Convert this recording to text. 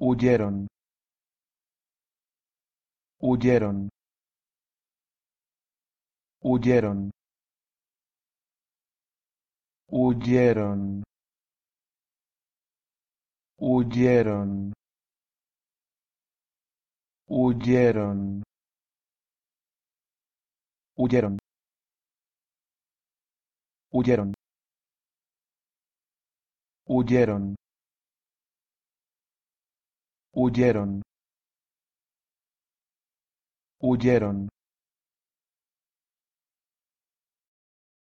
huyeron huyeron huyeron huyeron huyeron huyeron huyeron huyeron huyeron huyeron, huyeron.